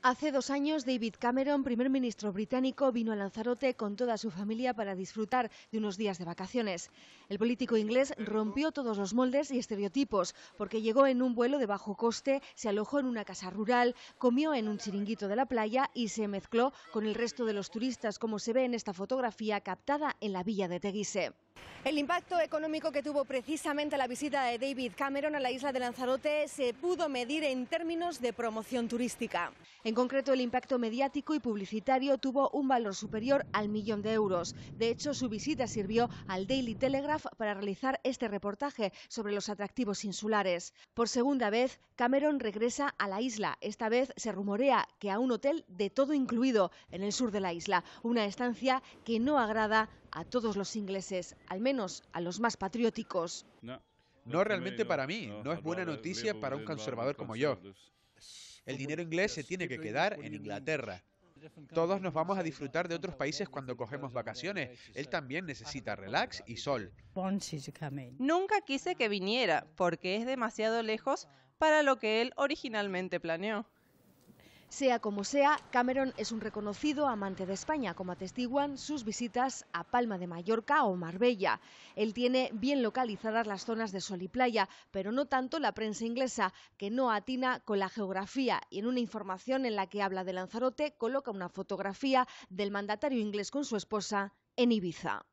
Hace dos años, David Cameron, primer ministro británico, vino a Lanzarote con toda su familia para disfrutar de unos días de vacaciones. El político inglés rompió todos los moldes y estereotipos, porque llegó en un vuelo de bajo coste, se alojó en una casa rural, comió en un chiringuito de la playa y se mezcló con el resto de los turistas, como se ve en esta fotografía captada en la villa de Teguise. El impacto económico que tuvo precisamente la visita de David Cameron a la isla de Lanzarote se pudo medir en términos de promoción turística. En concreto, el impacto mediático y publicitario tuvo un valor superior al millón de euros. De hecho, su visita sirvió al Daily Telegraph para realizar este reportaje sobre los atractivos insulares. Por segunda vez, Cameron regresa a la isla. Esta vez se rumorea que a un hotel de todo incluido en el sur de la isla, una estancia que no agrada a todos los ingleses, al menos a los más patrióticos. No realmente para mí, no es buena noticia para un conservador como yo. El dinero inglés se tiene que quedar en Inglaterra. Todos nos vamos a disfrutar de otros países cuando cogemos vacaciones. Él también necesita relax y sol. Nunca quise que viniera porque es demasiado lejos para lo que él originalmente planeó. Sea como sea, Cameron es un reconocido amante de España, como atestiguan sus visitas a Palma de Mallorca o Marbella. Él tiene bien localizadas las zonas de sol y playa, pero no tanto la prensa inglesa, que no atina con la geografía y en una información en la que habla de Lanzarote coloca una fotografía del mandatario inglés con su esposa en Ibiza.